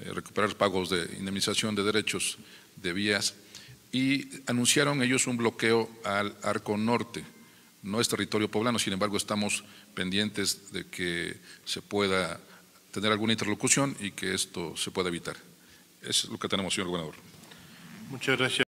Eh, recuperar pagos de indemnización de derechos de vías y anunciaron ellos un bloqueo al Arco Norte. No es territorio poblano, sin embargo estamos pendientes de que se pueda tener alguna interlocución y que esto se pueda evitar. Es lo que tenemos, señor gobernador. Muchas gracias.